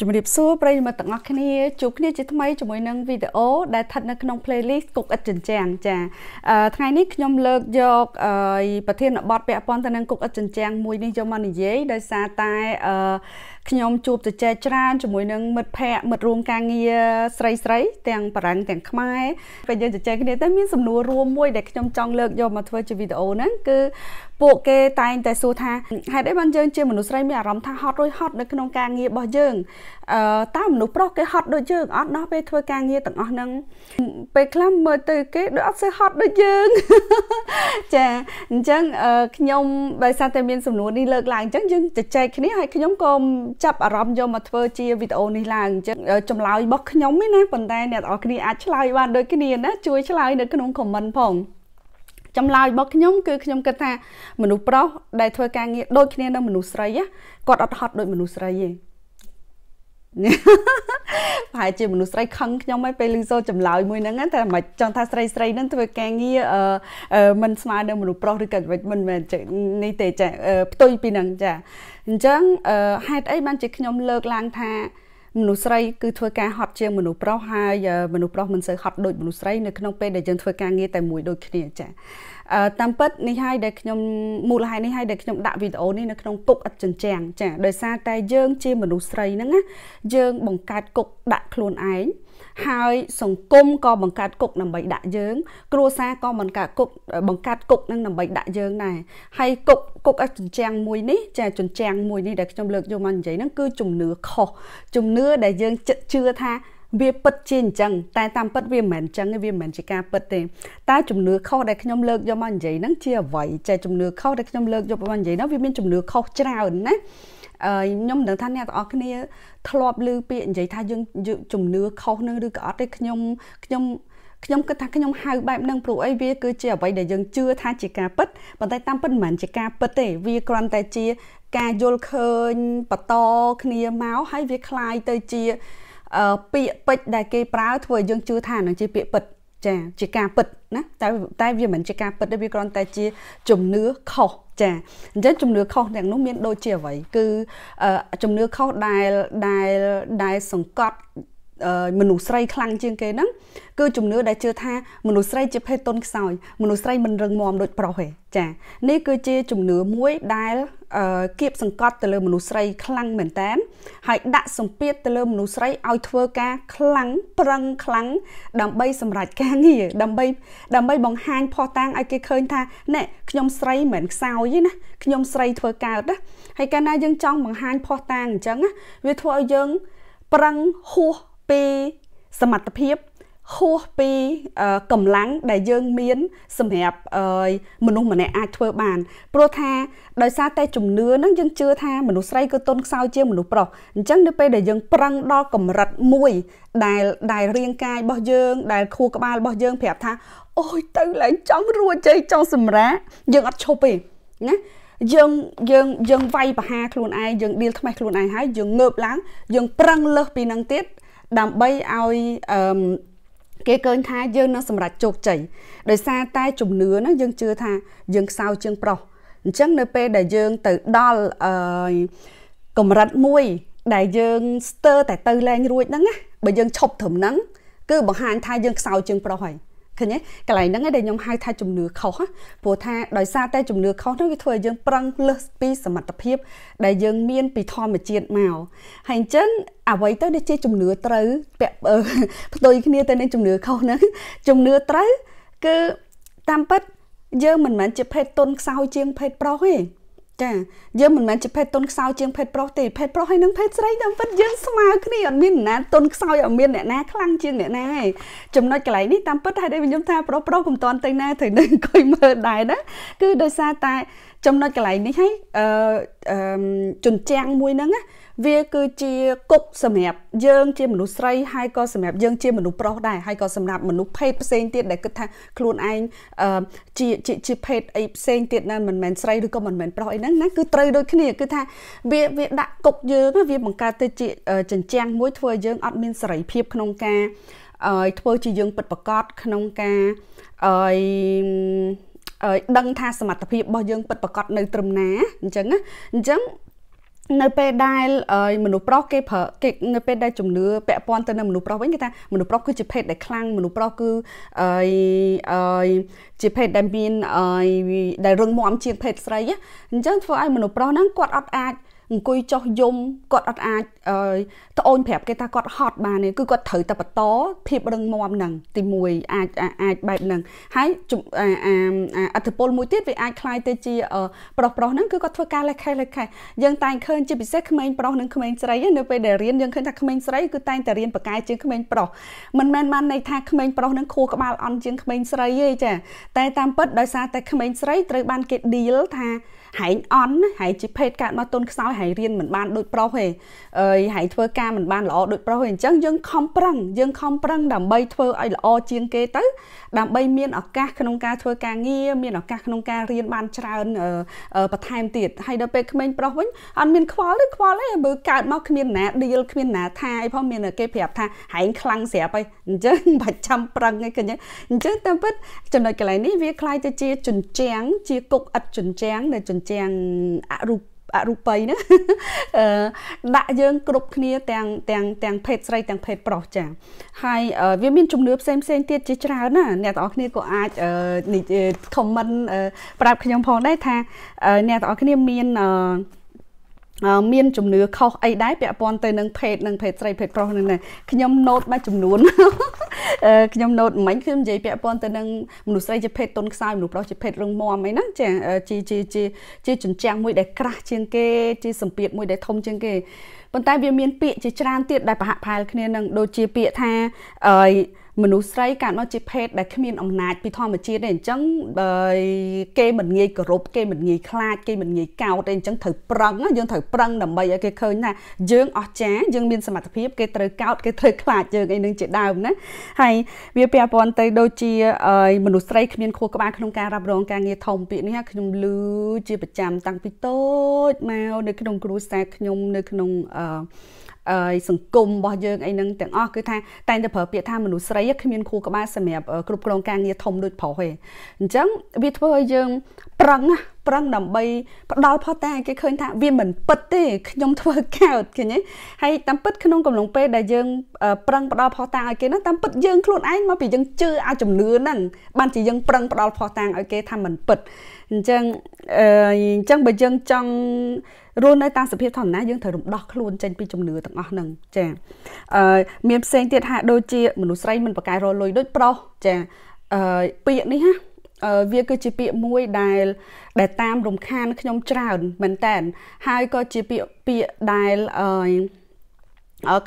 ជំរាបសួរប្រិយមិត្តទាំងអស់គ្នាជួបគ្នាជាថ្មីជាមួយនឹងវីដេអូដែលស្ថិតនៅក្នុង playlist គុកអិតចិញ្ចាំងចាថ្ងៃនេះខ្ញុំលើកយក ប្រធានបទពាក់ព័ន្ធទៅនឹងគុកអិតចិញ្ចាំងមួយនេះយកមកនិយាយដោយសារតែអឺខ្ញុំជួបជជែកច្រើនជាមួយនឹងមិត្តភ័ក្តិមិត្តរួមការងារស្រីស្រី ទាំងបារាំងទាំងខ្មែរពេលយើងជជែកគ្នាទៅមានសំណួររួមមួយ ដែលខ្ញុំចង់លើកយកមកធ្វើជាវីដេអូហ្នឹងគឺពួកគេតែងតែសួរថាហេតុអីបានយើងជាមនុស្សស្រីមានអារម្មណ៍ថាហត់រួយហត់នៅក្នុងការងាររបស់យើងអឺតើមនុស្សប្រុសគេហត់ដូចយើងអត់ណោះពេលធ្វើការងារទាំងអស់ហ្នឹងពេលខ្លះមើលទៅគេដូចអត់សូវហត់ដូចយើងចាអញ្ចឹងខ្ញុំដោយសារតែមានសំណួរនេះលើកឡើងអញ្ចឹងយើងជជែកគ្នាហើយខ្ញុំក៏ចាប់អារម្មណ៍យកមកធ្វើជាវីដេអូនេះឡើងអញ្ចឹងចម្លើយរបស់ខ្ញុំឯណាប៉ុន្តែអ្នកនរគ្នាអាចឆ្លើយបានដូចគ្នាណាជួយឆ្លើយនៅក្នុង comment ផងចម្លើយរបស់ខ្ញុំគឺខ្ញុំគិតថាមនុស្សប្រុសដែលធ្វើការងារដូចគ្នានឹងមនុស្សស្រីគាត់អត់ហត់ដូចមនុស្សស្រីទេប្រហែលជាមនុស្សស្រីខឹងខ្ញុំឯងពេលឮសូរចម្លើយមួយហ្នឹងតែមិនចង់ថាស្រីស្រីហ្នឹងធ្វើការងារអឺមិនស្មើនឹងមនុស្សប្រុសឬក៏មិនមែននេះទេចាផ្ទុយពីហ្នឹងចាអញ្ចឹងហេតុអីបានជាខ្ញុំលើកឡើងថាមនុស្សស្រីគឺធ្វើការហត់ជាងមនុស្សប្រុសហើយមនុស្សប្រុសមិនសូវហត់ដូចមនុស្សស្រីនៅក្នុងពេលដែលយើងធ្វើការងារតែមួយដូចគ្នាចាតាមពិតនេះហើយដែលខ្ញុំមូលហេតុនេះហើយដែលខ្ញុំដាក់វីដេអូនេះនៅក្នុងគុកឥតចិញ្ចាំងចាដោយសារតែយើង ជាមនុស្សស្រីហ្នឹងណាយើងបង្កើតគុកដាក់ខ្លួនឯងហើយសង្គមក៏បង្កើតគុកដើម្បីដាក់យើង គ្រួសារក៏បង្កើតគុកបង្កើតគុកនឹងដើម្បីដាក់យើងដែរហើយគុកគុកចិញ្ចាំងមួយនេះចាចិញ្ចាំងមួយនេះដែលខ្ញុំលើកយកមកនិយាយហ្នឹងគឺជំនឿខុសជំនឿដែលយើងចិត្តជឿថាវាពិតជាអញ្ចឹងតែតាមពិតវាមិនមែនអញ្ចឹងវាមិនមែនជាការពិតទេតែជំនឿខុសដែលខ្ញុំលើកយកមកនិយាយហ្នឹងជាអ្វីចែជំនឿខុសដែលខ្ញុំលើកយកមកនិយាយហ្នឹងវាមានជំនឿខុសច្រើនណាអឺខ្ញុំដឹងថាអ្នកទាំងអស់គ្នាធ្លាប់ឮពាក្យនិយាយថាយើងជំនឿខុសនឹងឬក៏អត់ទេខ្ញុំខ្ញុំខ្ញុំគិតថាខ្ញុំហៅបែបហ្នឹងព្រោះអីវាគឺជាអ្វីដែលយើងជឿថាជាការពិតប៉ុន្តែតាមពិតមិនមែនជាការពិតទេ វាគ្រាន់តែជាការយល់ឃើញបន្តគ្នាមកហើយវាคล้ายទៅជាពាក្យពេចដែលគេប្រើធ្វើឲ្យយើងជឿថានឹងជាពាក្យពិតចា ជាការពិតណាតែតែវាមិនជាការពិតទេវាគ្រាន់តែជាជំនឿខុសចាអញ្ចឹងជំនឿខុសទាំងនោះមានដូចជាអ្វីគឺជំនឿខុសដែលដែលដែលសង្កត់មនុស្សស្រីខ្លាំងជាងគេហ្នឹងគឺជំនឿដែលជឿថាមនុស្សស្រីជា ភេទតុនខ្សោយមនុស្សស្រីមិនរឹងមាំដូចប្រុសទេចា នេះគឺជា ជំនឿមួយដែលគៀបសង្កត់ទៅលើមនុស្សស្រីខ្លាំងមែនតើហើយដាក់សម្ពាធទៅលើមនុស្សស្រីឲ្យធ្វើការខ្លាំងប្រឹងខ្លាំងដើម្បី សម្រេចការងារដើម្បីដើម្បីបង្ហាញផុសតាងឲ្យគេឃើញថាណែខ្ញុំស្រីមិនខ្សោយទេណាខ្ញុំស្រីធ្វើកើតណាហើយកាលណាយើងចង់បង្ហាញផុសតាងអញ្ចឹងណាវាធ្វើឲ្យយើងប្រឹងហួសពីសមត្ថភាពហួសពីកម្លាំងដែលយើងមានសម្រាប់មនុស្សម្នាក់អាចធ្វើបានព្រោះថាដោយសារតែជំនឿហ្នឹងយើងជឿថាមនុស្សស្រីគឺទន់ខ្សោយជាងមនុស្សប្រុសអញ្ចឹងនៅពេលដែលយើង ប្រឹងដល់កម្រិតមួយដែលដែលរាងកាយរបស់យើងដែលខួរក្បាលរបស់យើងប្រាប់ថា អូយ ទៅឡើងចង់រួចជ័យចង់សម្រាកយើងអត់ឈប់ទេណាយើងយើងយើងវាយប្រហាខ្លួនឯងយើងដៀលថ្មេះខ្លួនឯងហើយយើងងើបឡើងយើង ប្រឹងលើសពីនឹងទៀតដើម្បីឲ្យអឺគេឃើញថាយើងនឹងសម្រេចជោគជ័យដោយសារតែជំនឿហ្នឹងយើងជឿថាយើងខ្សោយជាងប្រុសអញ្ចឹងនៅពេលដែលយើង ទៅដល់អឺកម្រិតមួយដែលយើងស្ទើរតែទៅលែងរួចហ្នឹងណាបើយើងឈប់ត្រឹមហ្នឹងគឺបង្ហាញថាយើងខ្សោយជាងប្រុសហើយឃើញទេកន្លែងហ្នឹងឯងដែលខ្ញុំហៅថាជំនឿខុសព្រោះថាដោយសារតែជំនឿខុសហ្នឹងវាធ្វើឲ្យយើងប្រឹងលើសពីសមត្ថភាព ដែលយើងមានពីធម្មជាតិមកហើយអញ្ចឹងអ្វីទៅនេះជាជំនឿត្រូវពាក់ផ្ទុយគ្នាទៅនឹងជំនឿខុសហ្នឹងជំនឿត្រូវគឺតាមពិត យើងមិនមែនជាភេទតុនខ្សោយជាងភេទប្រុសទេចាយើងមិនមែនជាភេទតុនខ្សោយជាងភេទប្រុសទេភេទប្រុសហើយនិងភេទស្រីតាមពិតយើងស្មើគ្នាអត់មានណាតុនខ្សោយអត់មានអ្នកណាខ្លាំងជាងអ្នកណាឯងចំណុចកន្លែងនេះតាមពិតហើយដែលខ្ញុំថាប្រុសប្រុសកុំតន់តែណាត្រូវនៅអង្គុយមើលដែរណាគឺដោយសារតែចំណុចកន្លែងនេះហើយអឺជញ្ជាំងមួយហ្នឹងណាវាគឺជាគុកសម្រាប់យើង ជាមនុស្សស្រីហើយក៏សម្រាប់យើងជាមនុស្សប្រុសដែរហើយក៏សម្រាប់មនុស្សភេទផ្សេងទៀតដែលគិតថាខ្លួនឯងជាជាភេទអីផ្សេងទៀតណាមិនមែនស្រីឬក៏មិនមែនប្រុសអីហ្នឹងណាគឺត្រូវដូចគ្នាគឺថា វាវាដាក់គុកយើង វាបង្កើតទៅជាចិញ្ចាំងមួយធ្វើឲ្យយើងអត់មានសេរីភាពក្នុងការឲ្យធ្វើជាយើងពិតប្រកបក្នុងការឲ្យដឹងថាសមត្ថភាពរបស់យើងពិតប្រាកដនៅ ត្រឹមណាអញ្ចឹងណាអញ្ចឹងនៅពេលដែលមនុស្សប្រុសគេប្រើគេនៅពេលដែលជំនឿពាក់ព័ន្ធទៅនឹងមនុស្សប្រុសវិញគេថាមនុស្សប្រុសគឺជាភេទដែលខ្លាំងមនុស្សប្រុសគឺអីអីជាភេទដែលមានអីដែលរឹងមាំជាងភេទស្រីអញ្ចឹងធ្វើឲ្យមនុស្សប្រុសហ្នឹងគាត់អត់អាចអង្គុយចោះយំគាត់អត់អាចត្អូនប្រាប់គេថាគាត់ហត់បានទេគឺគាត់ត្រូវតែបន្តភាពរឹងមាំហ្នឹងទី1អាចអាចបែបហ្នឹងហើយអធិពលមួយទៀតវាអាចคล้ายទៅជាប្រុសប្រុសហ្នឹងគឺគាត់ធ្វើការលេខខេលេខខេយើងតែងឃើញជាពិសេសក្មេងប្រុសនិងក្មេងស្រីនៅពេលដែលរៀនយើងឃើញថាក្មេងស្រីគឺតែងតែរៀនបកាយជាងក្មេងប្រុសមិនមែនបានន័យថាក្មេងប្រុសនឹងខួរក្បាលអន់ជាងក្មេងស្រីទេចាតែតាមពិតដោយសារតែក្មេងស្រីត្រូវបានគេ deal ថាហែងអន់ហែងជីភេទកើតមកទុនខ្សោយហែងរៀនមិនបានដូចប្រុសទេអើយហែងធ្វើការមិនបានល្អដូចប្រុសទេអញ្ចឹងយើង ខំប្រឹងយើងខំប្រឹង ដើម្បីធ្វើឲ្យល្អជាងគេទៅដើម្បីមានឱកាសក្នុងការធ្វើការងារមានឱកាសក្នុងការរៀនបានច្រើនបន្ថែមទៀតហើយដល់ពេលក្មេងប្រុសវិញអត់មានខ្វល់ទេខ្វល់ទេបើកើតមកគ្មានណាឌីលគ្មានណាថាអីផងមានគេប្រាប់ថាហែងខ្លាំងស្រាប់ហើយអញ្ចឹងបាច់ចាំប្រឹងឯងគ្នាអញ្ចឹងតាមពិតចំណុចកន្លែងនេះវាคล้ายទៅជាជញ្ជាំងជាគុកឥតជញ្ជាំងដែលញ្ជាំងអរូបអរូបីណាដាក់យើងគ្រប់គ្នាទាំងទាំងទាំងភេទស្រីទាំងភេទប្រុសចា៎ហើយវាមានជំនឿផ្សេងផ្សេងទៀតជាច្រើនណាអ្នកទាំងអស់គ្នាក៏អាច comment ប្រាប់ខ្ញុំផងដែរថា អ្នកទាំងអស់គ្នាមានមានជំនឿខុសអីដែរពាក់ព័ន្ធទៅនឹងភេទនិងភេទស្រីភេទប្រុសនឹងខ្ញុំណូតមួយចំនួនខ្ញុំណូតមិញខ្ញុំនិយាយពាក់ព័ន្ធទៅនឹងមនុស្សស្រីជាភេទតុនខ្សោយមនុស្សប្រុសជាភេទរឹងមាំអីហ្នឹងចាជាជាជាជាចិញ្ចាំងមួយដែលក្រាស់ជាងគេជាសម្ពាធមួយដែលធំជាងគេប៉ុន្តែវាមានពាក្យជាច្រើនទៀតដែលប្រហាក់ប្រហែលគ្នានឹងដូចជាពាក្យថាអឺមនុស្សស្រីកាលមកជាភេទដែលគ្មានអំណាចពីធម្មជាតិទេអញ្ចឹងគេមិនងាយគោរពគេមិនងាយខ្លាចគេមិនងាយកោតទេអញ្ចឹងត្រូវប្រឹងយើងត្រូវប្រឹងដើម្បីឲ្យគេឃើញថាយើងអស្ចារ្យយើងមានសមត្ថភាពគេត្រូវកោតគេត្រូវខ្លាចយើងអីនឹងជាដើមណាហើយវាពាក់ព័ន្ធទៅដូចជា មនុស្សស្រីគ្មានខួរក្បាលក្នុងការរ៉ាប់រងការងារធំពាក្យនេះខ្ញុំឮជាប្រចាំតាំងពីតូចមកនៅក្នុងគ្រួសារខ្ញុំនៅក្នុងអឺសង្គមរបស់យើងអីហ្នឹងទាំងអស់គឺថាតែងតែប្រើពាក្យថាមនុស្សស្រីគ្មានខួរក្បាលសម្រាប់គ្រប់គ្រងការងារធំដូចប្រុសទេអញ្ចឹងវាធ្វើឲ្យយើងប្រឹងប្រឹងដើម្បីផ្ដាល់ផុសតាគេឃើញថាវាមិនពិតទេខ្ញុំធ្វើកោតឃើញទេហើយតាមពិតក្នុងកំឡុងពេលដែលយើង ប្រឹងផ្ដាល់ផុសតាឲ្យគេនោះតាមពិតយើងខ្លួនឯងមកពីយើងជឿឲ្យចំនួនហ្នឹងបានជាយើងប្រឹងផ្ដាល់ផុសតាឲ្យគេថាមិនពិតអញ្ចឹងអញ្ចឹងបើយើងចង់រស់នៅតាមសភាពធម្មតាយើងត្រូវរំដោះខ្លួនចេញពីជំនឿទាំងអស់ហ្នឹងចាអឺមានផ្សេងទៀតហាក់ដូចជាមនុស្សស្រីមិនប្រកែរលុយដូចប្រុសចាអឺពាក្យនេះណាវាគឺជាពាក្យមួយដែល ដែលតាមរំខានខ្ញុំច្រើនមែនតែនហើយក៏ជាពាក្យពាក្យដែល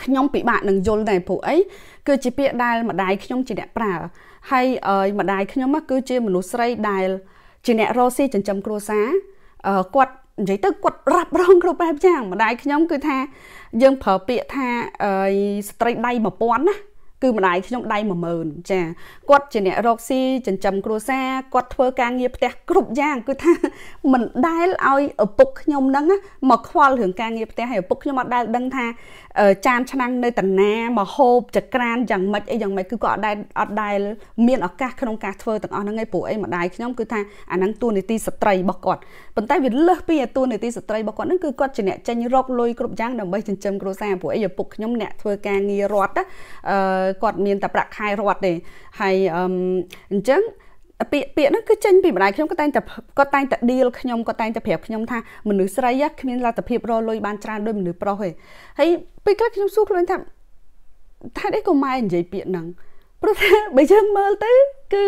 ខ្ញុំពិបាកនឹងយល់ដែរព្រោះអីគឺជាពាក្យដែលម្ដាយខ្ញុំជាអ្នកប្រើហើយម្ដាយខ្ញុំគឺជាមនុស្សស្រីដែល ជាអ្នករស់ស៊ីចិញ្ចឹមគ្រួសារគាត់និយាយទៅគាត់រ៉ាប់រងគ្រប់បែបយ៉ាង ម្ដាយខ្ញុំគឺថាយើងប្រើពាក្យថាស្ត្រីដៃ1000ណាគឺម្ដាយខ្ញុំដៃ10000ចាគាត់ជាអ្នករកស៊ីចិញ្ចឹមគ្រួសារគាត់ធ្វើការងារផ្ទះគ្រប់យ៉ាងគឺថា មិនដែលឲ្យឪពុកខ្ញុំហ្នឹងមកខ្វល់រឿងការងារផ្ទះហើយឪពុកខ្ញុំអត់ដែលដឹងថាចានឆ្នាំងនៅតាណាមកហូបចក្រានយ៉ាងម៉េចអីយ៉ាងម៉េចគឺក៏អត់ដែលអត់ដែលមានឱកាសក្នុងការធ្វើទាំងអស់ហ្នឹងឯងព្រោះអីម្ដាយខ្ញុំគឺថាអាហ្នឹងទួលនីតិស្ត្រីរបស់គាត់ប៉ុន្តែវាលើសពីទួលនីតិស្ត្រីរបស់គាត់ហ្នឹងគឺគាត់ជាអ្នកចេញរកលុយគ្រប់យ៉ាងដើម្បីចិញ្ចឹមគ្រួសារព្រោះអីឪពុកខ្ញុំអ្នកធ្វើការងាររដ្ឋអឺគាត់មានតែប្រាក់ខែរដ្ឋទេហើយអញ្ចឹងពាក្យពាក្យហ្នឹងគឺចេញពីម្ដាយខ្ញុំគាត់តែងតែគាត់តែងតែឌីលខ្ញុំគាត់តែងតែប្រាប់ខ្ញុំថា មនុស្សស្រីគ្មានលទ្ធភាពរកលុយបានច្រើនដូចមនុស្សប្រុសទេហើយពេលខ្លះខ្ញុំសួរខ្លួនថាថាអីក៏ម៉ែនិយាយពាក្យហ្នឹងព្រោះថាបើយើងមើលទៅគឺ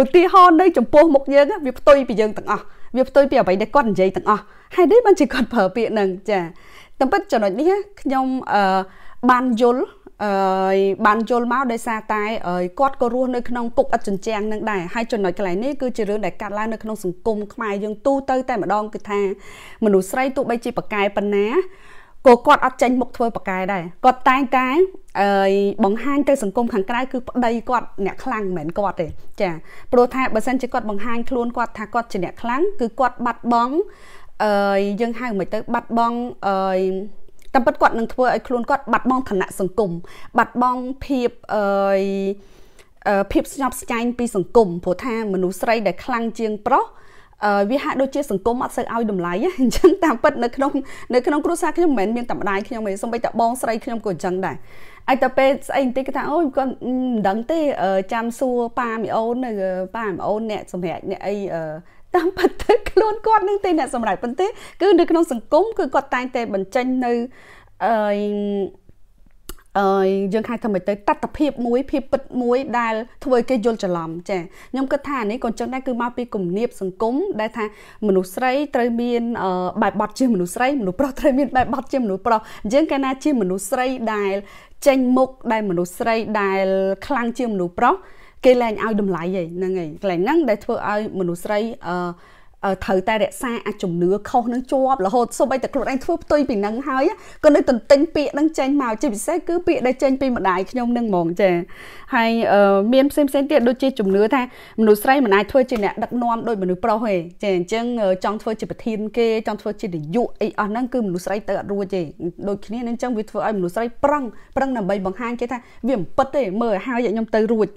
ឧទាហរណ៍នៅចំពោះមុខយើងវាផ្ទុយពីយើងទាំងអស់វាផ្ទុយពីអ្វីដែលគាត់និយាយទាំងអស់ហើយនេះបានជាគាត់ប្រើពាក្យហ្នឹងចាតែពិតចំណុចនេះខ្ញុំអឺបានយល់អឺបានយល់មកដោយសារតែគាត់ក៏រស់នៅក្នុងគុកអត់ចិញ្ចាំងនឹងដែរហើយចំណុចកន្លែងនេះគឺជារឿងដែលកាត់ឡើងនៅក្នុងសង្គមខ្មែរយើងទូទៅតែម្ដងគឺថា មនុស្សស្រីទោះបីជាប៉កែប៉ុណ្ណាក៏គាត់អត់ចេញមុខធ្វើប៉កែដែរគាត់តែងតែអើយបង្ហាញទៅសង្គមខាងក្រៅគឺប្តីគាត់អ្នកខ្លាំងមិនមែនគាត់ទេចាព្រោះថាបើសិនជាគាត់បង្ហាញខ្លួនគាត់ថាគាត់ជាអ្នកខ្លាំងគឺគាត់បាត់បង់អើយយើងហៅមិនទៅបាត់បង់អើយតាមពិតគាត់នឹងធ្វើឲ្យខ្លួនគាត់បាត់បង់ឋានៈសង្គមបាត់បង់ភាពអឺភាពស្ញប់ស្ញែងពីសង្គមព្រោះថាមនុស្សស្រីដែលខ្លាំងជាង ប្រុសវាហាក់ដូចជាសង្គមអត់សូវឲ្យតម្លៃអញ្ចឹងតាមពិតនៅក្នុងនៅក្នុងគ្រួសារខ្ញុំមិនមែនមានតែម្ដាយខ្ញុំទេសូម្បីតែបងស្រីខ្ញុំក៏អញ្ចឹងដែរអាយតែពេលស្អីបន្តិចគេថាអូយគាត់មិនដឹងទេចាំសួរប៉ាមីអូននៅប៉ាមីអូនអ្នកសម្រាប់អ្នកអីតាមពិតទៅខ្លួនគាត់នឹងទេអ្នកសម្រេចប៉ុន្តែគឺនៅក្នុងសង្គមគឺគាត់តែងតែបញ្ចេញនៅអឺអឺយើងហៅថាមិនទៅតត្តភាពមួយ ភាពពិតមួយ ដែល ធ្វើគេយល់ច្រឡំចាខ្ញុំគិតថានេះក៏ចឹងដែរគឺមកពីគំនាបសង្គមដែលថា មនុស្សស្រីត្រូវមានបែបបត់ជាមនុស្សស្រីមនុស្សប្រុសត្រូវមានបែបបត់ជាមនុស្សប្រុសអញ្ចឹងកាលណា ជាមនុស្សស្រីដែលចេញមុខដែល មនុស្សស្រីដែលខ្លាំងជាមនុស្សប្រុសគេលែងឲ្យតម្លៃហ្នឹងឯងកន្លែងហ្នឹងដែលធ្វើឲ្យ មនុស្សស្រីអឺត្រូវតែរក្សាអាចជំនឿខុសនឹងជាប់រហូតសូម្បីតែខ្លួនឯងធ្វើផ្ទុយពីនឹងហើយក៏នៅទន្ទិញពាក្យនឹងចេញមកជាពិសេសគឺពាក្យដែលចេញពីម្ដាយខ្ញុំនឹងហ្មងចាហើយមានផ្សេងផ្សេងទៀតដូចជាជំនឿថាមនុស្សស្រីមិនអាចធ្វើជាអ្នកដឹកនាំដោយមនុស្សប្រុសទេចាអញ្ចឹងចង់ធ្វើជាប្រធានគេចង់ធ្វើជានាយកអីអស់ហ្នឹងគឺមនុស្សស្រីទៅអត់រួចទេដូចគ្នានឹងអញ្ចឹងវាធ្វើឲ្យមនុស្សស្រីប្រឹងប្រឹងដើម្បីបង្ហាញគេថាវាមិនពិតទេមើលឲ្យហើយខ្ញុំទៅរួច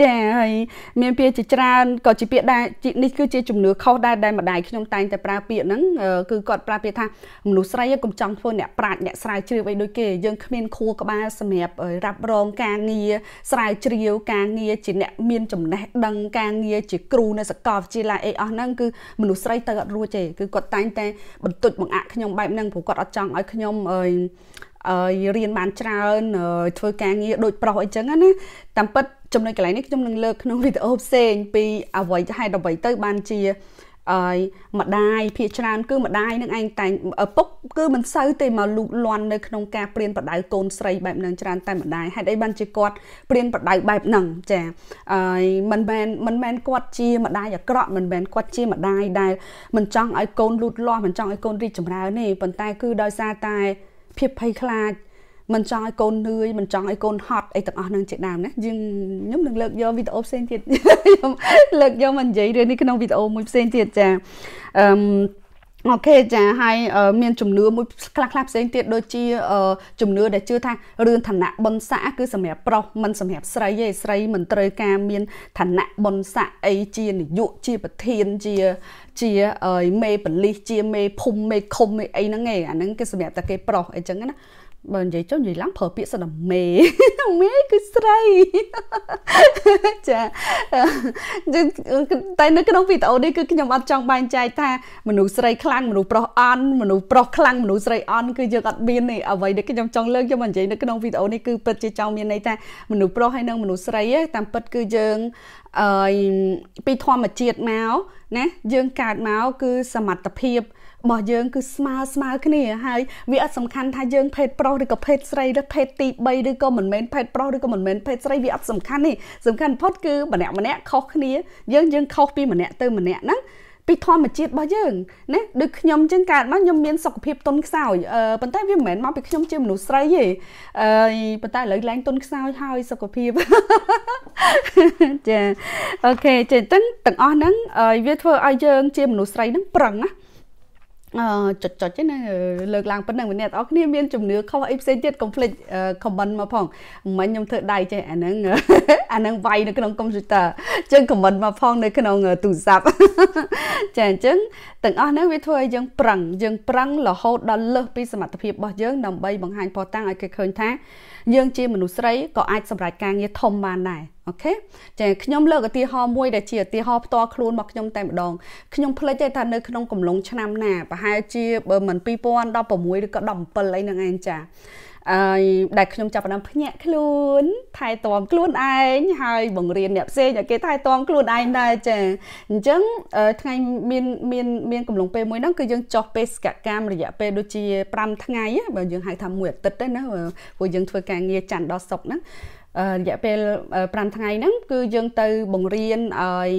ចាហើយមានពាក្យជាច្រើនក៏ជាពាក្យដែរនេះគឺជាជំនឿខុសដែរដែលម្ដាយខ្ញុំតែងតែប្រើពាក្យហ្នឹងគឺគាត់ប្រើពាក្យថាមនុស្សស្រីកុំចង់ធ្វើអ្នកប្រាជ្ញអ្នកស្រាវជ្រាវអីដូចគេយើងគ្មានខួរក្បាលសម្រាប់រ៉ាប់រងការងារស្រាវជ្រាវការងារជាអ្នកមានចំណេះដឹងការងារជាគ្រូនៅសាកលវិទ្យាល័យអីអស់ហ្នឹងគឺមនុស្សស្រីទៅអត់រួចទេគឺគាត់តែងតែបន្ទុចបង្អាក់ខ្ញុំបែបហ្នឹងព្រោះគាត់អត់ចង់ឲ្យខ្ញុំរៀនបានច្រើនធ្វើការងារដូចប្រុសអីចឹងណាតាមពិតចំណុចកន្លែងនេះខ្ញុំនឹងលើកក្នុងវីដេអូផ្សេងពីអ្វីហេតុអ្វីទៅបានជាអើយម្ដាយភាកច្រើន គឺម្ដាយនឹងឯងតែងឪពុកគឺមិនសូវទេមកលូកលាន់នៅក្នុងការព្រៀនប្រដៅកូនស្រីបែបហ្នឹងច្រើនតែម្ដាយហេតុអីបានជាគាត់ព្រៀនប្រដៅបែបហ្នឹងចាអើយមិនមែនមិនមែនគាត់ជាម្ដាយអាក្រក់មិនមែនគាត់ជាម្ដាយដែលមិនចង់ឲ្យកូនលូតលាស់មិនចង់ឲ្យកូនរីកចម្រើនទេប៉ុន្តែគឺដោយសារតែភាពភ័យខ្លាចមិនចង់ឲ្យកូននឿយមិនចង់ឲ្យកូនហត់អីទាំងអស់នឹងជាដើមណាយើងខ្ញុំនឹងលើកយកវីដេអូផ្សេងទៀតខ្ញុំលើកយកមកនិយាយរឿងនេះក្នុងវីដេអូមួយផ្សេងទៀតចាអឺអូខេចាហើយមានជំនឿមួយខ្លះខ្លះផ្សេងទៀតដូចជាជំនឿដែលជឿថារឿងឋានៈបុណ្យស័ក្តិគឺសម្រាប់ប្រុសមិនសម្រាប់ស្រីទេស្រីមិនត្រូវការមានឋានៈបុណ្យស័ក្តិអីជានាយកជាប្រធានជាជាមេបលិសជាមេភូមិមេឃុំមេអីហ្នឹងឯងអាហ្នឹងគឺសម្រាប់តែគេប្រុសអីចឹងណាបើនិយាយចុះនិយាយឡើងប្រើពាក្យសិនតែមេមេគឺស្រីចាតែនៅក្នុងវីដេអូនេះគឺខ្ញុំអត់ចង់បែងចែកថាមនុស្សស្រីខ្លាំងមនុស្សប្រុសអន់មនុស្សប្រុសខ្លាំងមនុស្សស្រីអន់គឺយើងអត់មានទេអ្វីដែលខ្ញុំចង់លើកយកមកនិយាយនៅក្នុងវីដេអូនេះគឺពិតជាចង់មានន័យថាមនុស្សប្រុសហើយនិងមនុស្សស្រីតាមពិតគឺយើងពីធម្មជាតិមកណាយើងកើតមកគឺសមត្ថភាពរបស់យើងគឺស្មើស្មើគ្នាហើយវាអត់សំខាន់ថាយើងភេទប្រុសឬក៏ភេទស្រីឬភេទទី3ឬក៏មិនមែនភេទប្រុសឬក៏មិនមែនភេទស្រីវាអត់សំខាន់ទេសំខាន់បំផុតគឺម្នាក់ម្នាក់ខុសគ្នាយើងយើងខុសពីម្នាក់ទៅម្នាក់ហ្នឹងពីធម្មជាតិរបស់យើងណាដូចខ្ញុំចឹងកើតមកខ្ញុំមានសុខភាពទន់ខ្សោយអឺប៉ុន្តែ វាមិនមែនមកពីខ្ញុំជាមនុស្សស្រីទេអឺប៉ុន្តែឥឡូវឡើងទន់ខ្សោយហើយសុខភាពចាអូខេចឹងទាំងអស់ហ្នឹងវាធ្វើឲ្យយើងជាមនុស្សស្រីហ្នឹងប្រឹងណាចុចចុចណាលើកឡើងប៉ុណ្ណឹងអ្នកនរគ្នាមានជំនឿខុសអីផ្សេងទៀតកុំភ្លេច comment មកផងមិញខ្ញុំធ្វើដៃចេះអាហ្នឹងអាហ្នឹងវាយនៅក្នុង computer ចឹង comment មកផងនៅក្នុងទូរស័ព្ទចាអញ្ចឹងទាំងអស់ហ្នឹងវាធ្វើឲ្យយើង ប្រឹងយើងប្រឹងរហូតដល់លើសពីសមត្ថភាពរបស់យើងដើម្បីបង្ហាញផតាំងឲ្យគេឃើញថា យើងជាមនុស្សស្រីក៏អាចសម្រេចការងារធំបានដែរអូខេចាខ្ញុំលើកឧទាហរណ៍មួយដែលជាឧទាហរណ៍ផ្ទាល់ខ្លួនរបស់ខ្ញុំតែម្ដងខ្ញុំភ្លេចទេថានៅក្នុងកំឡុងឆ្នាំណាប្រហែលជាបើមិន2016ឬក៏17អីហ្នឹងឯងចាអើយដែលខ្ញុំចាប់ផ្ដើមភ្ញាក់ខ្លួនថែទាំខ្លួនឯងហើយបង្រៀនអ្នកផ្សេងឲ្យគេថែទាំខ្លួនឯងដែរចាអញ្ចឹងថ្ងៃមានមាន មានកំឡុងពេលមួយហ្នឹងគឺយើងចោះបេសកកម្មរយៈពេលដូចជា5ថ្ងៃបើយើងហៅថាមួយអាទិត្យទេណាព្រោះយើងធ្វើការងារច័ន្ទដល់សុក្រហ្នឹងរយៈពេល5ថ្ងៃហ្នឹងគឺយើងទៅបង្រៀនឲ្យ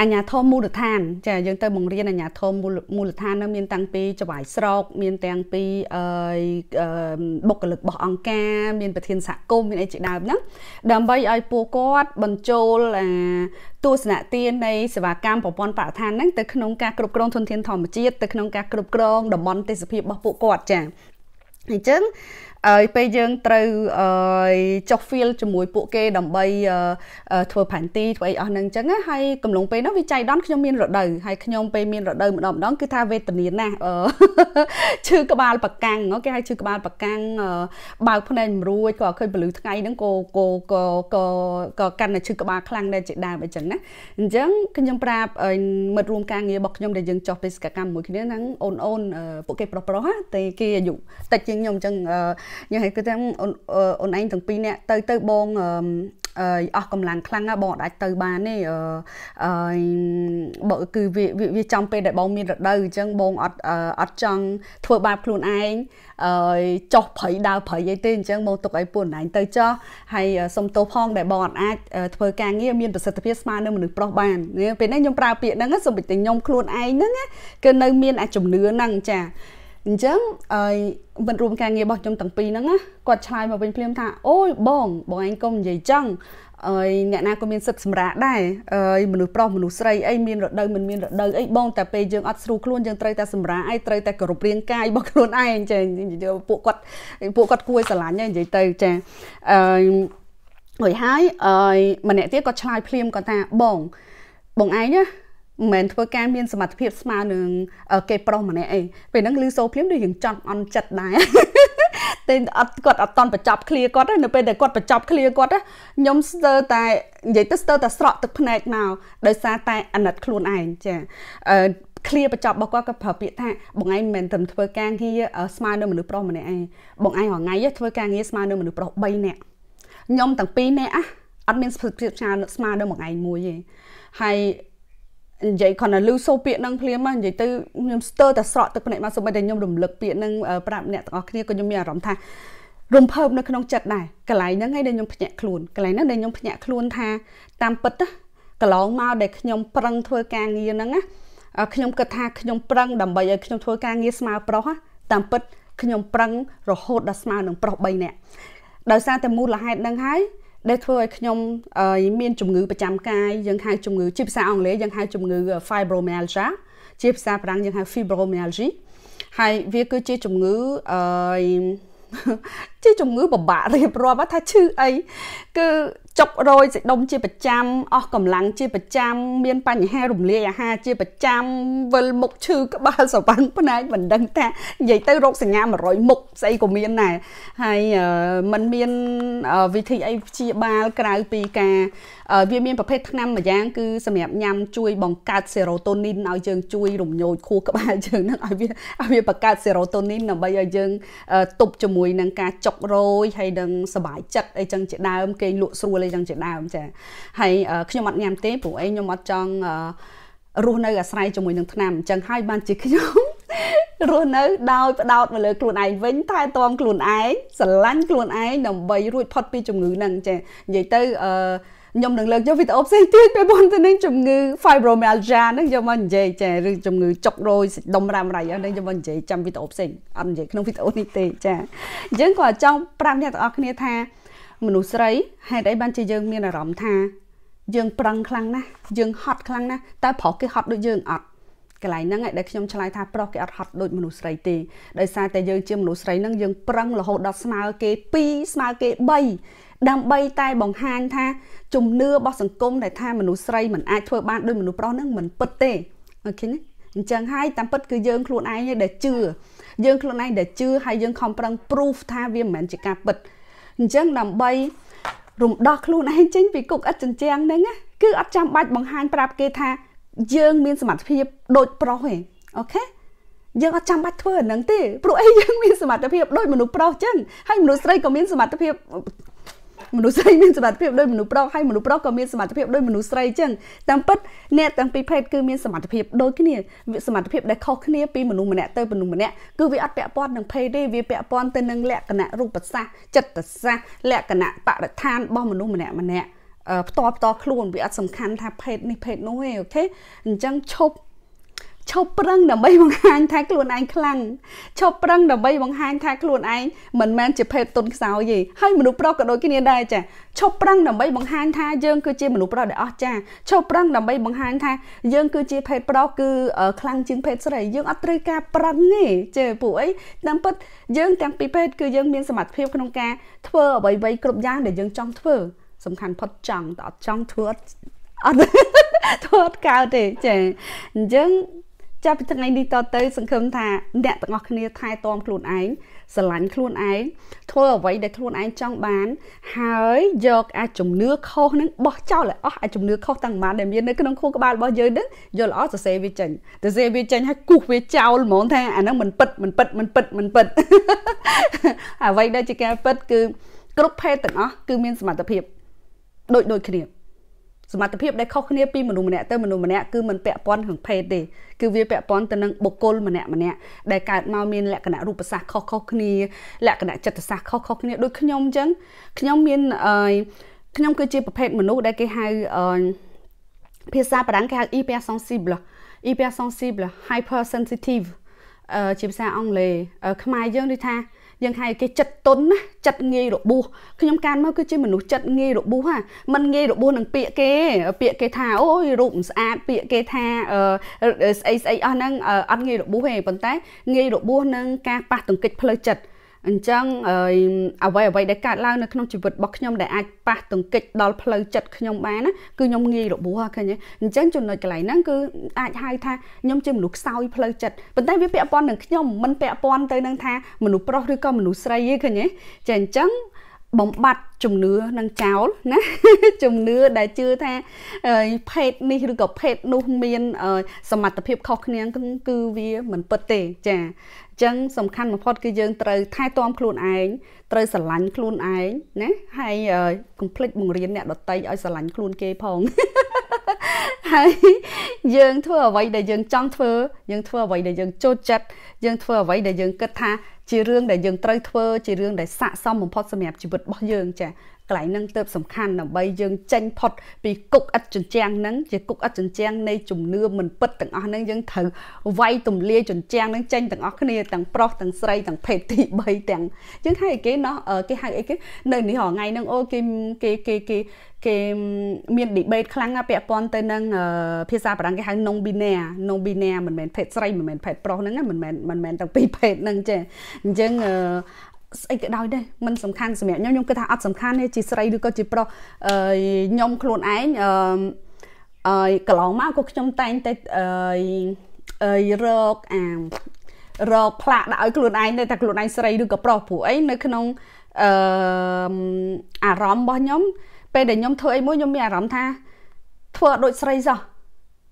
អញ្ញាធមមូលដ្ឋាន ចាយើងទៅបង្រៀនអញ្ញាធមមូលដ្ឋាននៅមានតាំងពីចវាយស្រុកមានទាំងពីអឺបុគ្គលិករបស់អង្គការមានប្រធានសហគមន៍មានអីជាដើមហ្នឹងដើម្បីឲ្យពួកគាត់ បញ្ចូលអាទស្សនៈទាននៃសេវាកម្មប្រព័ន្ធបរិស្ថានហ្នឹងទៅក្នុងការគ្រប់គ្រងធនធានធម្មជាតិទៅក្នុងការគ្រប់គ្រងតំបន់ទេសភាពរបស់ពួកគាត់ចាអញ្ចឹងហើយពេលយើងត្រូវចុះ feel ជាមួយពួកគេដើម្បីធ្វើផាន់ទីធ្វើអីអស់ហ្នឹងអញ្ចឹងហើយកំឡុងពេលនោះវាចៃដន្យខ្ញុំមានរដូវហើយខ្ញុំពេលមានរដូវម្ដងម្ដងគឺថាវេទនាណាស់ឈឺក្បាលប្រកាំងគេហៅឈឺក្បាលប្រកាំងបើកភ្នែកមិនរួចក៏ឃើញពលឺថ្ងៃហ្នឹងក៏ក៏ក៏ក៏ក៏កាន់តែឈឺក្បាលខ្លាំងដែរជាដើមអីចឹងណាអញ្ចឹងខ្ញុំប្រាប់មិត្តរួមការងាររបស់ខ្ញុំដែលយើងចុះបេសកកម្មមួយគ្នាហ្នឹងអូនអូនពួកគេប្រុសប្រុសតែគេអាយុតិចជាងខ្ញុំអញ្ចឹងខ្ញុំហេតុគឺថាអូនឯងទាំងពីរនាក់ទៅទៅបងអអស់កម្លាំងខ្លាំងណាបងអាចទៅបានទេអឺបើគឺវាវាចំពេលដែលបងមានរដូវអញ្ចឹងបងអត់អត់ចង់ធ្វើបាបខ្លួនឯងអឺចោះព្រៃដើរព្រៃអីទេអញ្ចឹងបងទុកឲ្យពួកណែងទៅចោះហើយសុំទោសផងដែលបងអត់អាចធ្វើការងារមានប្រសិទ្ធភាពស្មើនឹងមនុស្សប្រុសបានពេលនេះខ្ញុំប្រើពាក្យហ្នឹងសម្បិតតែខ្ញុំខ្លួនឯងហ្នឹងគឺនៅមានអាជំនឿហ្នឹងចាអញ្ចឹងឲ្យមិត្តរួមការងាររបស់ខ្ញុំទាំងពីរហ្នឹងណាគាត់ឆ្លើយមកវិញភ្លាមថាអូយបង បងឯងកុំនិយាយចឹងអើយអ្នកណាក៏មានសិទ្ធិសម្រាដែរអើយមនុស្សប្រុសមនុស្សស្រីអីមានរដូវមិនមានរដូវអីបង តែពេលយើងអត់ស្រួលខ្លួនយើងត្រូវតែសម្រាអីត្រូវតែគោរពរាង កាយរបស់ខ្លួនឯងចាពួកគាត់ពួកគាត់គួរឲ្យស្រឡាញ់ហើយនិយាយទៅចាអើយហើយហើយម្នាក់ទៀតក៏ឆ្លើយភ្លាមគាត់ថាបងបងឯងណាមិនមែនធ្វើការមានសមត្ថភាពស្មើនឹងគេប្រុសម្នាក់អីពេលហ្នឹងលឺសូរភ្លាមដូចយើងចង់អន់ចិត្តដែរតែអត់គាត់អត់តន់បញ្ចប់ឃ្លាគាត់នៅពេលដែលគាត់បញ្ចប់ឃ្លាគាត់ខ្ញុំស្ទើរតែនិយាយទៅស្ទើរតែស្រក់ទឹកភ្នែកមកដោយសារតែអាណិតខ្លួនឯងចាអឺឃ្លាបញ្ចប់របស់គាត់ក៏ប្រើពាក្យថាបងឯងមិនមែនត្រឹមធ្វើការងារស្មើនឹងមនុស្សប្រុសម្នាក់ឯងបងឯងរាល់ថ្ងៃធ្វើការងារស្មើនឹងមនុស្សប្រុស3នាក់ខ្ញុំទាំងពីរនាក់អត់មានសិទ្ធិស្មើនឹងបងឯងមួយទេហើយនិយាយគាត់នៅលឺសូពាក្យហ្នឹងភ្លាមមកនិយាយទៅខ្ញុំស្ទើរតែស្រក់ទឹកភ្នែកមកសូម្បីតែខ្ញុំរំលឹកពាក្យហ្នឹងប្រាប់អ្នកទាំងអស់គ្នាក៏ខ្ញុំមានអារម្មណ៍ថារំភើបនៅក្នុងចិត្តដែរកន្លែងហ្នឹងឯងដែលខ្ញុំភ្ញាក់ខ្លួនកន្លែងហ្នឹងដែលខ្ញុំភ្ញាក់ខ្លួនថា តាមពិតកន្លងមកដែលខ្ញុំប្រឹងធ្វើការងារហ្នឹងណាខ្ញុំគិតថាខ្ញុំប្រឹងដើម្បីឲ្យខ្ញុំធ្វើការងារស្មើប្រុសតាមពិតខ្ញុំប្រឹងរហូតដល់ស្មើនឹងប្រុស3នាក់ដោយសារតែមូលហេតុហ្នឹងហើយដែលធ្វើឲ្យខ្ញុំមានជំងឺប្រចាំកាយយើងហៅជំងឺជាភាសាអង់គ្លេសយើងហៅជំងឺ fibromyalgia ជាភាសាបារាំងយើងហៅ fibromyalgia ហើយវាគឺជាជំងឺអឺជាជំងឺពិបាករៀបរាប់ថាឈឺអីគឺចុករយសាច់ដុំជា ប្រចាំអស់កម្លាំងជាប្រចាំមានបញ្ហា រំលាយអាហារជាប្រចាំវិលមុខឈឺក្បាលសវ័នផ្នែកមិនដឹងថានិយាយ ទៅរោគសញ្ញា100មុខស្អីក៏មានដែរហើយมันមានវិធីអីព្យាបាលក្រៅពីការវាមានប្រភេទថ្នាំមួយយ៉ាងគឺសម្រាប់ញ៉ាំជួយបង្កើតសេរ៉ូតូនីនឲ្យយើង ជួយ រំញោចខួរក្បាលយើងនឹងឲ្យវាឲ្យវាបង្កើតសេរ៉ូតូនីនដើម្បីឲ្យយើងទប់ជាមួយនឹងការចុករយហើយនឹងសុបាយចិត្តអីចឹងជាដើម គេលក់ស្រួលអីចឹងជាដើមចាហើយ ខ្ញុំអត់ញ៉ាំទេព្រោះអីខ្ញុំអត់ចង់រស់នៅអាស្រ័យជាមួយនឹងថ្នាំអញ្ចឹងហើយបានជាខ្ញុំរស់នៅដោយផ្ដោតមកលើខ្លួនឯងវិញថែទាំខ្លួនឯងស្រឡាញ់ខ្លួនឯងដើម្បីរួចផុតពី ជំងឺហ្នឹងចានិយាយទៅអឺខ្ញុំនឹងលើកយកវីដេអូផ្សេងទៀតពាក់ព័ន្ធទៅនឹងជំងឺ fibromyalgia ហ្នឹងយកមកនិយាយចាឬជំងឺចុករោយសាច់ដុំរ៉ាំរ៉ៃហ្នឹងយកមកនិយាយចាំវីដេអូផ្សេងអត់និយាយក្នុងវីដេអូនេះទេចាអញ្ចឹងក៏ចង់ប្រាប់អ្នកទាំងអស់គ្នាថាមនុស្សស្រីហេតុអីបានជាយើងមានអារម្មណ៍ថាយើងប្រឹងខ្លាំងណាស់យើងហត់ខ្លាំងណាស់តែប្រុសគេហត់ដូចយើងអត់ន្លែងហ្នឹងឯងដែលខ្ញុំឆ្លើយថាប្រុសគេអត់ហត់ដូចមនុស្សស្រីទេដោយសារតែយើងជាមនុស្សស្រីហ្នឹងយើងប្រឹងរហូតដល់ស្មើគេ2ស្មើគេ3ដើម្បីតែបង្ហាញថាជំនឿរបស់សង្គមដែលថាមនុស្សស្រីមិនអាចធ្វើបានដូចមនុស្សប្រុសហ្នឹងមិនពិតទេអូខេណាអញ្ចឹងហើយតាមពិត គឺយើងខ្លួនឯងដែលជឿយើងខ្លួនឯងដែលជឿហើយយើងខំប្រឹង proof ថាវាមិនមែនជាការពិតអញ្ចឹងដើម្បីរំដោះខ្លួនឯងចេញពីគុកអត់ចិញ្ចាំងហ្នឹងគឺអត់ចាំបាច់បង្ហាញប្រាប់គេថាយើងមានសមត្ថភាពដូចប្រុសឯងអូខេយើងអត់ចាំបាច់ធ្វើអានឹងទេព្រោះអីយើងមានសមត្ថភាពដូចមនុស្សប្រុសចឹងហើយមនុស្សស្រីក៏មានសមត្ថភាព មនុស្សស្រីមានសមត្ថភាពដូចមនុស្សប្រុសហើយមនុស្សប្រុសក៏មានសមត្ថភាពដូចមនុស្សស្រីចឹងតាមពិតអ្នកទាំងពីរភេទគឺមានសមត្ថភាពដូចគ្នាសមត្ថភាពដែលខុសគ្នាពីមនុស្សម្នាក់ទៅមនុស្សម្នាក់គឺវាអត់ពាក់ព័ន្ធនឹងភេទទេវាពាក់ព័ន្ធទៅនឹងលក្ខណៈរូបសាស្ត្រចិត្តសាស្ត្រលក្ខណៈបរិស្ថានរបស់មនុស្សម្នាក់ម្នាក់ផ្ទាល់ផ្ទាល់ខ្លួនវាអត់សំខាន់ថាភេទនេះភេទនោះទេអូខេអញ្ចឹងឈប់ឈប់ប្រឹងដើម្បីបង្ហាញថា ខ្លួនឯងខ្លាំងឈប់ប្រឹងដើម្បីបង្ហាញថាខ្លួនឯងមិនមែនជាភេទទុនខ្សោយទេហើយមនុស្សប្រុសក៏ដូចគ្នាដែរចាឈប់ប្រឹងដើម្បីបង្ហាញថាយើងគឺជាមនុស្សប្រុសដែលអស្ចារ្យឈប់ប្រឹងដើម្បីបង្ហាញថាយើង គឺជា ភេទប្រុសគឺ ខ្លាំងជាង ភេទស្រីយើងអត់ត្រូវការប្រឹងទេជើពួកអីតាមពិត យើងទាំងពីរភេទគឺយើងមានសមត្ថភាពក្នុងការធ្វើអ្វីៗគ្រប់យ៉ាងដែលយើងចង់ធ្វើសំខាន់ផុតចង់តែអត់ចង់ធ្វើអត់ធ្វើអត់កើតទេចាអញ្ចឹងចាប់ពីថ្ងៃនេះតទៅ សង្ឃឹមថា អ្នកទាំងអស់គ្នាថែទាំខ្លួនឯងស្រឡាញ់ខ្លួនឯងធ្វើអ្វីដែលខ្លួនឯងចង់បាន ហើយយកអាចជំនឿខុសនឹងបោះចោលឲ្យអស់អាចជំនឿខុសទាំងប៉ុន្មានដែលមាននៅក្នុងខួរក្បាលរបស់យើងនឹងយកល្អសរសេរវាចេញសរសេរវាចេញហើយគូសវាចោលហ្មងថាអាហ្នឹងមិនពិតមិនពិតមិនពិតមិនពិតអ្វីដែលជាការពិត គឺគ្រប់ភេទទាំងអស់គឺមានសមត្ថភាពដូចដូចគ្នាសមត្ថភាពដែលខុសគ្នាពីមនុស្សម្នាក់ទៅមនុស្សម្នាក់គឺมันពាក់ព័ន្ធនឹងភេទទេគឺវាពាក់ព័ន្ធទៅនឹងបុគ្គលម្នាក់ម្នាក់ដែលកើតមកមានលក្ខណៈរូបសាស្ត្រខុសៗគ្នា លក្ខណៈចិត្តសាស្ត្រខុសៗគ្នាដូចខ្ញុំអញ្ចឹងខ្ញុំមានខ្ញុំគឺជា ប្រភេទមនុស្សដែលគេហៅភាសាបារាំងគេហៅ hypersensible hypersensible hypersensitive ជាភាសាអង់គ្លេសខ្មែរយើងដូចថាយើងហៅគេចិត្តទុនណាចិត្តងាយរបួសខ្ញុំកានមកគឺជាមនុស្សចិត្តងាយរបួសហ่ามันងាយរបួសនឹងពាក្យគេពាក្យគេថាអូយរូបមិនស្អាតពាក្យគេថាស្អីស្អីអស់ហ្នឹងអត់ងាយរបួសទេប៉ុន្តែងាយរបួសនឹងការប៉ះទង្គិចផ្លូវចិត្តអញ្ចឹងអ្វីអ្វីដែលកើតឡើងនៅក្នុងជីវិតរបស់ខ្ញុំដែលអាចប៉ះទង្គិចដល់ផ្លូវចិត្តខ្ញុំបានណាគឺខ្ញុំងាយរបួសឃើញទេអញ្ចឹងចំណុចកន្លែងហ្នឹងគឺអាចហៅថាខ្ញុំជាមនុស្សខ្សោយផ្លូវចិត្តប៉ុន្តែវាពាក់ព័ន្ធនឹងខ្ញុំមិនពាក់ព័ន្ធទៅនឹងថាមនុស្សប្រុសឬក៏មនុស្សស្រីទេឃើញទេចាអញ្ចឹងបំបត្តិជំនឿនឹងចោលណាជំនឿដែលជឿថាភេទនេះឬក៏ភេទនោះមានសមត្ថភាពខុសគ្នាគឺវាមិនពិតទេចាចឹងសំខាន់បំផុតគឺយើងត្រូវថែទាំខ្លួនឯងត្រូវស្រឡាញ់ខ្លួនឯងណាហើយកុំភ្លេចបង្រៀនអ្នកដតីឲ្យស្រឡាញ់ខ្លួនគេផងហើយយើងធ្វើអ្វីដែលយើង ចង់ធ្វើយើង ធ្វើអ្វីដែលយើងចូលចិត្តយើងធ្វើអ្វីដែលយើងគិតថាជារឿងដែលយើងត្រូវធ្វើជារឿងដែលស័ក្តិសមបំផុតសម្រាប់ជីវិតរបស់យើងចាកន្លែងហ្នឹងទៅសំខាន់ដើម្បីយើងចេញផុតពីគុកអិតចិញ្ចាំងហ្នឹងជាគុកអិតចិញ្ចាំងនៃជំនឿមិនពិតទាំងអស់ហ្នឹងយើងត្រូវវាយទម្លាយចិញ្ចាំងហ្នឹងចេញទាំងអស់គ្នាទាំងប្រុសទាំងស្រីទាំងភេទទី3ទាំងយើងហៅអីគេណោះគេហៅអីគេនៅនេះរថ្ងៃហ្នឹងអូគេគេគេគេគេមាន debate ខ្លាំងណាស់ពាក់ព័ន្ធទៅនឹងភាសាបារាំងគេហៅ non binary non binary មិនមែនភេទស្រីមិនមែនភេទប្រុសហ្នឹងណាមិនមែនមិនមែនទាំងពីរភេទហ្នឹងចេះអញ្ចឹងស្អីក៏ដោយដែរมันសំខាន់សម្រាប់ខ្ញុំខ្ញុំគិតថាអត់សំខាន់ទេជាស្រីឬក៏ជាប្រុសខ្ញុំខ្លួនឯងអឺកន្លងមកក៏ខ្ញុំតែងតែអឺរកអារកផ្លាកដាក់ឲ្យខ្លួនឯងតែថាខ្លួនឯងស្រីឬក៏ប្រុសព្រោះអីនៅក្នុងអឺអារម្មណ៍របស់ខ្ញុំ ពេលដែលខ្ញុំធ្វើអីមួយខ្ញុំមានអារម្មណ៍ថាធ្វើឲ្យដូចស្រីសោះ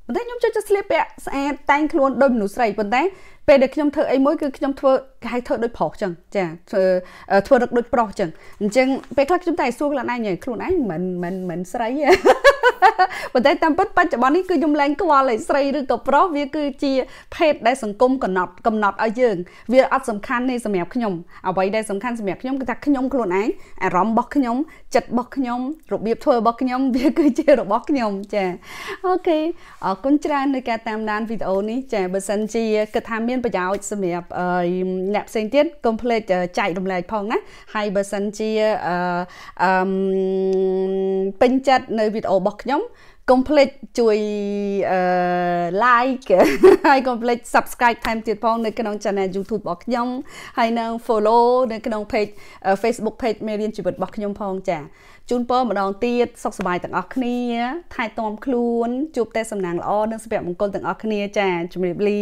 ប៉ុន្តែខ្ញុំចូលចិត្តស្លៀកពាក់ស្អាតតែងខ្លួនដូចមនុស្សស្រីប៉ុន្តែពេលដែលខ្ញុំធ្វើអីមួយគឺខ្ញុំធ្វើគេហៅធ្វើដូចប្រុសចឹងចាធ្វើរឹកដូចប្រុសចឹងអញ្ចឹងពេលខ្លះខ្ញុំតែសួរខ្លួនឯងខ្លួនឯងមិនមិនមិនស្រីទេប៉ុន្តែតាមពិតបច្ចុប្បន្ននេះគឺខ្ញុំឡើងខ្វល់ឯស្រីឬក៏ប្រុសវាគឺជា ភេទដែលសង្គមកំណត់កំណត់ឲ្យយើងវាអត់សំខាន់ទេសម្រាប់ខ្ញុំអ្វីដែលសំខាន់សម្រាប់ខ្ញុំគឺថាខ្ញុំខ្លួនឯងអារម្មណ៍របស់ខ្ញុំចិត្តរបស់ខ្ញុំរបៀបធ្វើរបស់ខ្ញុំ វាគឺជារបស់ខ្ញុំចាអូខេអរគុណច្រើននៃការតាមដានវីដេអូនេះចាបើសិនជាគិតថាមានមានប្រយោជន៍សម្រាប់អ្នកផ្សេងទៀតកុំភ្លេចចែករំលែកផងណាហើយបើសិនជាអឺពេញចិត្តនៅវីដេអូរបស់ខ្ញុំកុំភ្លេចជួយអឺ like ហើយកុំភ្លេច subscribe ថែមទៀតផងនៅក្នុង channel YouTube របស់ខ្ញុំហើយនៅ follow នៅក្នុង page Facebook page មេរៀនជីវិតរបស់ខ្ញុំផងចាជូនពរម្ដងទៀតសុខសប្បាយទាំងអស់គ្នាថែទាំខ្លួនជួបតែសំណាងល្អនិងសុភមង្គលទាំងអស់គ្នាចាជម្រាបលា